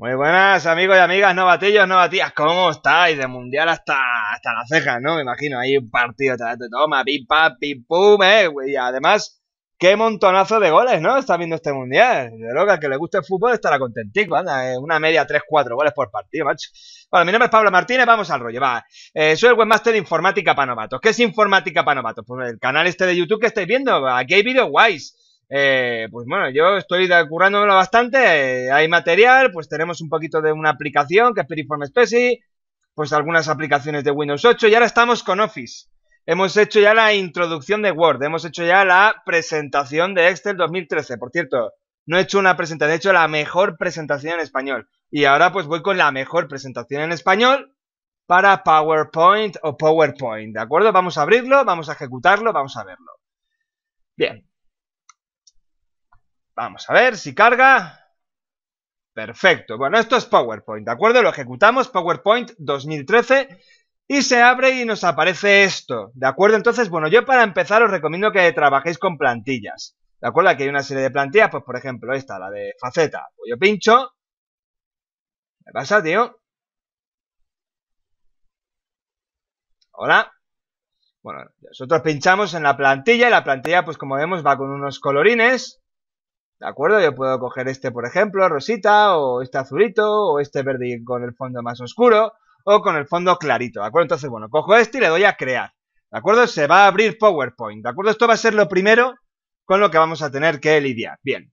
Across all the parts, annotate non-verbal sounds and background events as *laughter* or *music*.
Muy buenas amigos y amigas, novatillos, novatías, ¿cómo estáis? De mundial hasta, hasta las cejas, ¿no? Me imagino, hay un partido, toma, pim, pam, pim, pum, eh, y además, qué montonazo de goles, ¿no? Está viendo este mundial, de loca, que le guste el fútbol estará contentico, anda, eh, una media tres, cuatro goles por partido, macho. Bueno, mi nombre es Pablo Martínez, vamos al rollo, va. Eh, soy el webmaster de Informática para ¿Qué es Informática para Pues el canal este de YouTube que estáis viendo, aquí hay vídeos guays eh, pues bueno, yo estoy currándomelo bastante, eh, hay material, pues tenemos un poquito de una aplicación que es Piriform pues algunas aplicaciones de Windows 8 y ahora estamos con Office. Hemos hecho ya la introducción de Word, hemos hecho ya la presentación de Excel 2013, por cierto, no he hecho una presentación, he hecho la mejor presentación en español. Y ahora pues voy con la mejor presentación en español para PowerPoint o PowerPoint, ¿de acuerdo? Vamos a abrirlo, vamos a ejecutarlo, vamos a verlo. Bien, Vamos a ver si carga. Perfecto. Bueno, esto es PowerPoint, ¿de acuerdo? Lo ejecutamos, PowerPoint 2013, y se abre y nos aparece esto, ¿de acuerdo? Entonces, bueno, yo para empezar os recomiendo que trabajéis con plantillas, ¿de acuerdo? Aquí hay una serie de plantillas, pues por ejemplo esta, la de faceta. Pues yo pincho. ¿Qué pasa, tío? Hola. Bueno, nosotros pinchamos en la plantilla y la plantilla, pues como vemos, va con unos colorines. ¿De acuerdo? Yo puedo coger este, por ejemplo, rosita, o este azulito, o este verde con el fondo más oscuro, o con el fondo clarito, ¿de acuerdo? Entonces, bueno, cojo este y le doy a crear, ¿de acuerdo? Se va a abrir PowerPoint, ¿de acuerdo? Esto va a ser lo primero con lo que vamos a tener que lidiar. Bien.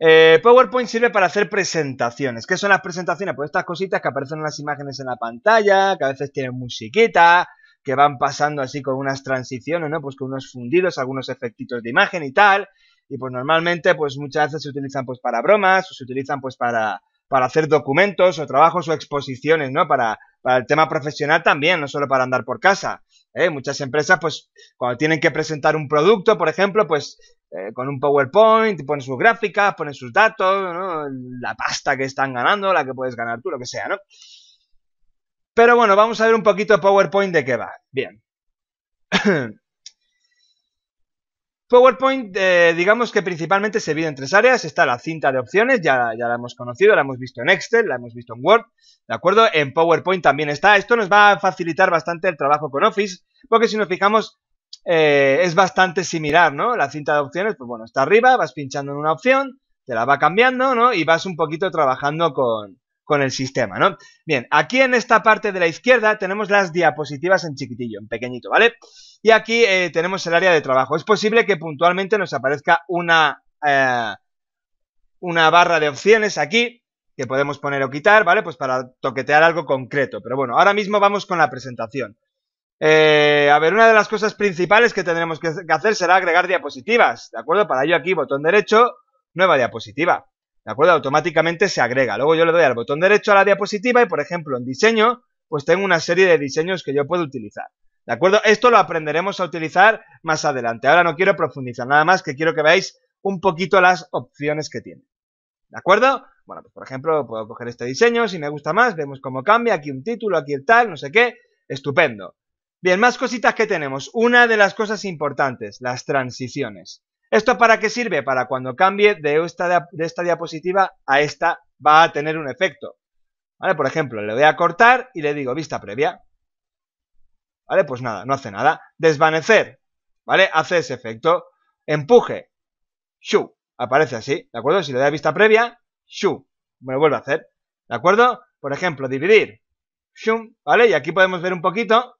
Eh, PowerPoint sirve para hacer presentaciones. ¿Qué son las presentaciones? Pues estas cositas que aparecen en las imágenes en la pantalla, que a veces tienen musiquita, que van pasando así con unas transiciones, ¿no? Pues con unos fundidos, algunos efectitos de imagen y tal y pues normalmente pues muchas veces se utilizan pues para bromas o se utilizan pues para, hacer documentos o trabajos o exposiciones, ¿no? Para, el tema profesional también, no solo para andar por casa. ¿eh? Muchas empresas pues cuando tienen que presentar un producto, por ejemplo, pues eh, con un PowerPoint, ponen sus gráficas, ponen sus datos, ¿no? la pasta que están ganando, la que puedes ganar tú, lo que sea, ¿no? Pero bueno, vamos a ver un poquito PowerPoint de qué va. Bien. *clears throat* PowerPoint, eh, digamos que principalmente se divide en tres áreas. Está la cinta de opciones, ya, ya la hemos conocido, la hemos visto en Excel, la hemos visto en Word, ¿de acuerdo? En PowerPoint también está. Esto nos va a facilitar bastante el trabajo con Office, porque si nos fijamos, eh, es bastante similar, ¿no? La cinta de opciones, pues bueno, está arriba, vas pinchando en una opción, te la va cambiando, ¿no? Y vas un poquito trabajando con, con el sistema, ¿no? Bien, aquí en esta parte de la izquierda tenemos las diapositivas en chiquitillo, en pequeñito, ¿vale? Y aquí eh, tenemos el área de trabajo. Es posible que puntualmente nos aparezca una, eh, una barra de opciones aquí, que podemos poner o quitar, ¿vale? Pues para toquetear algo concreto. Pero bueno, ahora mismo vamos con la presentación. Eh, a ver, una de las cosas principales que tendremos que hacer será agregar diapositivas, ¿de acuerdo? Para ello aquí, botón derecho, nueva diapositiva. ¿De acuerdo? Automáticamente se agrega. Luego yo le doy al botón derecho a la diapositiva y, por ejemplo, en diseño, pues tengo una serie de diseños que yo puedo utilizar. ¿De acuerdo? Esto lo aprenderemos a utilizar más adelante. Ahora no quiero profundizar nada más, que quiero que veáis un poquito las opciones que tiene. ¿De acuerdo? Bueno, pues por ejemplo, puedo coger este diseño, si me gusta más, vemos cómo cambia, aquí un título, aquí el tal, no sé qué, estupendo. Bien, más cositas que tenemos. Una de las cosas importantes, las transiciones. ¿Esto para qué sirve? Para cuando cambie de esta, diapositiva a esta va a tener un efecto. ¿Vale? Por ejemplo, le voy a cortar y le digo vista previa. ¿Vale? Pues nada, no hace nada. Desvanecer. ¿Vale? Hace ese efecto. Empuje. Shu. Aparece así. ¿De acuerdo? Si le doy a vista previa, shu. Me lo vuelve a hacer. ¿De acuerdo? Por ejemplo, dividir. ¿Vale? Y aquí podemos ver un poquito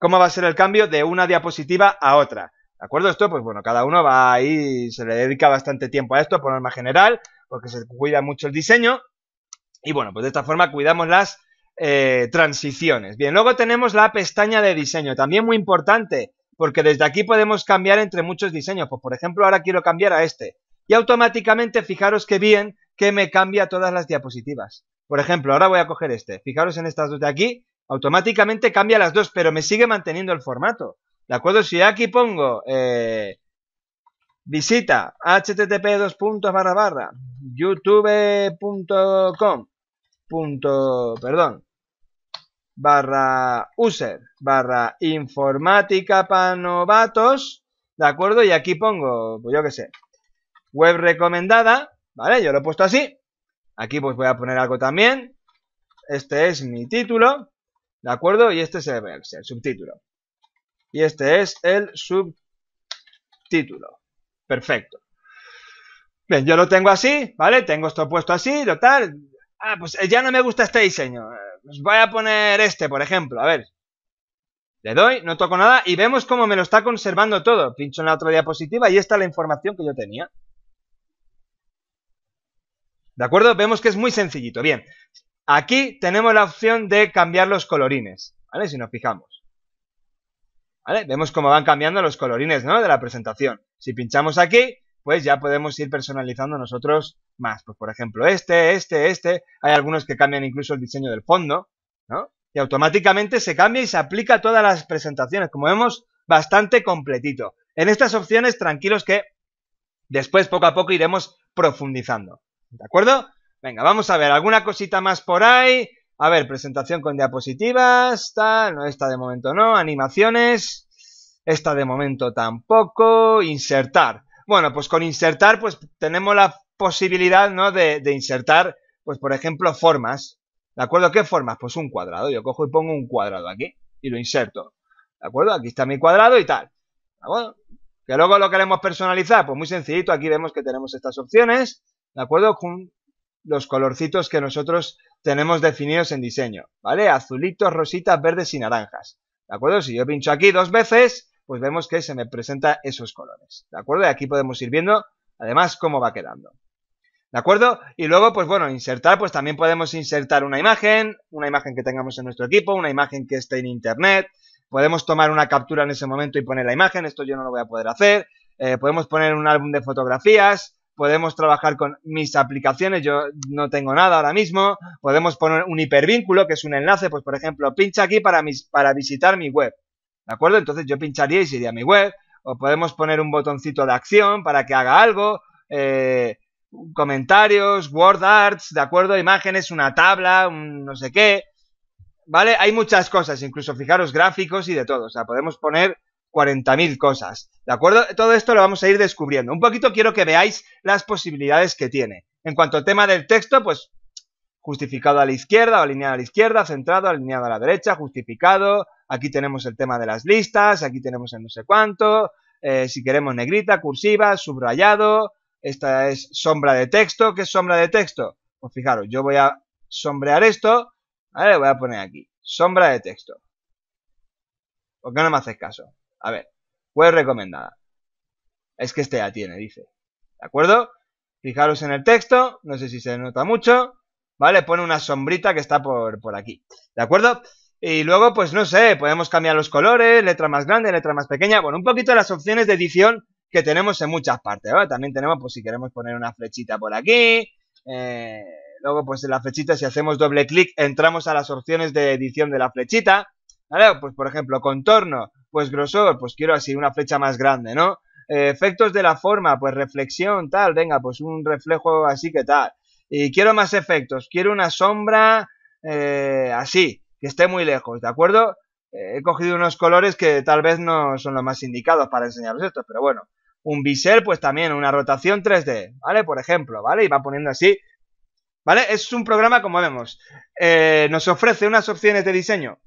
cómo va a ser el cambio de una diapositiva a otra. ¿De acuerdo? Esto, pues bueno, cada uno va ahí, se le dedica bastante tiempo a esto, por norma general, porque se cuida mucho el diseño. Y bueno, pues de esta forma cuidamos las eh, transiciones. Bien, luego tenemos la pestaña de diseño, también muy importante, porque desde aquí podemos cambiar entre muchos diseños. Pues por ejemplo, ahora quiero cambiar a este. Y automáticamente, fijaros qué bien, que me cambia todas las diapositivas. Por ejemplo, ahora voy a coger este. Fijaros en estas dos de aquí, automáticamente cambia las dos, pero me sigue manteniendo el formato. ¿De acuerdo? Si aquí pongo eh, visita http dos barra youtube.com perdón barra user barra informática para novatos de acuerdo y aquí pongo pues yo qué sé web recomendada vale yo lo he puesto así aquí pues voy a poner algo también este es mi título de acuerdo y este es el subtítulo y este es el subtítulo. Perfecto. Bien, yo lo tengo así, ¿vale? Tengo esto puesto así, lo tal. Ah, pues eh, ya no me gusta este diseño. Eh, pues voy a poner este, por ejemplo. A ver. Le doy, no toco nada y vemos cómo me lo está conservando todo. Pincho en la otra diapositiva y esta es la información que yo tenía. ¿De acuerdo? Vemos que es muy sencillito. Bien, aquí tenemos la opción de cambiar los colorines, ¿vale? Si nos fijamos. Vemos cómo van cambiando los colorines, De la presentación. Si pinchamos aquí, pues ya podemos ir personalizando nosotros más. Pues por ejemplo, este, este, este. Hay algunos que cambian incluso el diseño del fondo, Y automáticamente se cambia y se aplica a todas las presentaciones. Como vemos, bastante completito. En estas opciones, tranquilos que después poco a poco iremos profundizando. ¿De acuerdo? Venga, vamos a ver, alguna cosita más por ahí. A ver, presentación con diapositivas, tal, no, esta de momento no, animaciones, esta de momento tampoco, insertar. Bueno, pues con insertar, pues tenemos la posibilidad, ¿no?, de, insertar, pues por ejemplo, formas. ¿De acuerdo? ¿Qué formas? Pues un cuadrado. Yo cojo y pongo un cuadrado aquí y lo inserto. ¿De acuerdo? Aquí está mi cuadrado y tal. ¿De Que luego lo queremos personalizar, pues muy sencillito, aquí vemos que tenemos estas opciones, ¿de acuerdo? Con los colorcitos que nosotros tenemos definidos en diseño, ¿vale? Azulitos, rositas, verdes y naranjas, ¿de acuerdo? Si yo pincho aquí dos veces, pues vemos que se me presenta esos colores, ¿de acuerdo? Y aquí podemos ir viendo, además, cómo va quedando. ¿De acuerdo? Y luego, pues bueno, insertar, pues también podemos insertar una imagen, una imagen que tengamos en nuestro equipo, una imagen que esté en internet, podemos tomar una captura en ese momento y poner la imagen, esto yo no lo voy a poder hacer, eh, podemos poner un álbum de fotografías, podemos trabajar con mis aplicaciones, yo no tengo nada ahora mismo, podemos poner un hipervínculo, que es un enlace, pues por ejemplo, pincha aquí para, mis, para visitar mi web, ¿de acuerdo? Entonces yo pincharía y sería mi web, o podemos poner un botoncito de acción para que haga algo, eh, comentarios, word arts, ¿de acuerdo? Imágenes, una tabla, no sé qué, ¿vale? Hay muchas cosas, incluso fijaros gráficos y de todo, o sea, podemos poner 40.000 cosas. ¿De acuerdo? Todo esto lo vamos a ir descubriendo. Un poquito quiero que veáis las posibilidades que tiene. En cuanto al tema del texto, pues justificado a la izquierda, o alineado a la izquierda, centrado, alineado a la derecha, justificado. Aquí tenemos el tema de las listas, aquí tenemos el no sé cuánto, eh, si queremos negrita, cursiva, subrayado. Esta es sombra de texto. ¿Qué es sombra de texto? Pues fijaros, yo voy a sombrear esto. Vale, voy a poner aquí. Sombra de texto. ¿Por qué no me haces caso? A ver, web recomendada. Es que este ya tiene, dice. ¿De acuerdo? Fijaros en el texto, no sé si se nota mucho, ¿vale? Pone una sombrita que está por, aquí, ¿de acuerdo? Y luego, pues no sé, podemos cambiar los colores, letra más grande, letra más pequeña, bueno, un poquito las opciones de edición que tenemos en muchas partes, ¿vale? También tenemos, pues si queremos poner una flechita por aquí, eh, luego pues en la flechita si hacemos doble clic entramos a las opciones de edición de la flechita, ¿vale? Pues por ejemplo, contorno, pues grosor, pues quiero así una flecha más grande, ¿no? Eh, efectos de la forma, pues reflexión, tal, venga, pues un reflejo así que tal. Y quiero más efectos, quiero una sombra eh, así, que esté muy lejos, ¿de acuerdo? Eh, he cogido unos colores que tal vez no son los más indicados para enseñaros esto, pero bueno. Un bisel, pues también, una rotación 3D, ¿vale? Por ejemplo, ¿vale? Y va poniendo así. ¿Vale? Es un programa, como vemos, nos ofrece unas opciones de diseño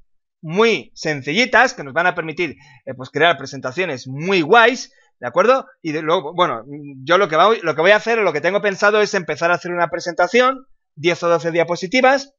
muy sencillitas que nos van a permitir eh, pues crear presentaciones muy guays, ¿de acuerdo? Y de, luego, bueno, yo lo que, voy, lo que voy a hacer, lo que tengo pensado es empezar a hacer una presentación, 10 o 12 diapositivas,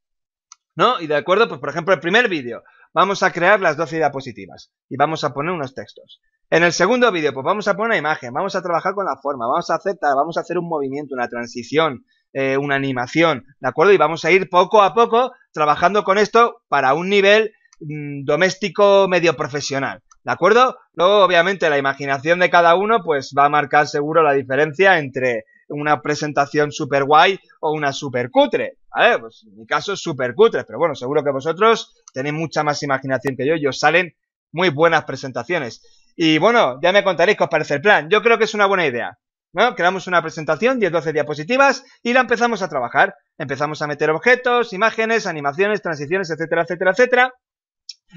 ¿no? Y de acuerdo, pues por ejemplo, el primer vídeo, vamos a crear las 12 diapositivas y vamos a poner unos textos. En el segundo vídeo, pues vamos a poner una imagen, vamos a trabajar con la forma, vamos a hacer, vamos a hacer un movimiento, una transición, eh, una animación, ¿de acuerdo? Y vamos a ir poco a poco trabajando con esto para un nivel Mm, doméstico medio profesional. ¿De acuerdo? Luego, obviamente, la imaginación de cada uno, pues va a marcar seguro la diferencia entre una presentación super guay o una super cutre. ¿Vale? Pues en mi caso es super cutre, pero bueno, seguro que vosotros tenéis mucha más imaginación que yo y os salen muy buenas presentaciones. Y bueno, ya me contaréis qué os parece el plan. Yo creo que es una buena idea. ¿no? Creamos una presentación, 10-12 diapositivas, y la empezamos a trabajar. Empezamos a meter objetos, imágenes, animaciones, transiciones, etcétera, etcétera, etcétera.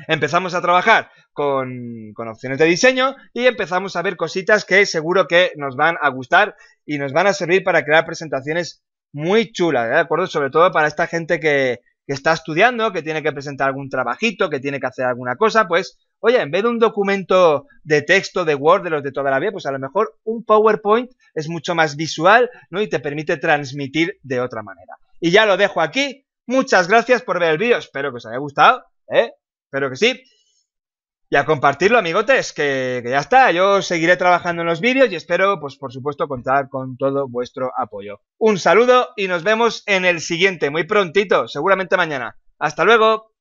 Empezamos a trabajar con, opciones de diseño y empezamos a ver cositas que seguro que nos van a gustar y nos van a servir para crear presentaciones muy chulas, ¿de acuerdo? Sobre todo para esta gente que, está estudiando, que tiene que presentar algún trabajito, que tiene que hacer alguna cosa, pues, oye, en vez de un documento de texto de Word de los de toda la vida, pues a lo mejor un PowerPoint es mucho más visual, ¿no? Y te permite transmitir de otra manera. Y ya lo dejo aquí. Muchas gracias por ver el vídeo. Espero que os haya gustado, ¿eh? Espero que sí. Y a compartirlo, amigotes, que, que, ya está. Yo seguiré trabajando en los vídeos y espero, pues por supuesto, contar con todo vuestro apoyo. Un saludo y nos vemos en el siguiente, muy prontito, seguramente mañana. Hasta luego.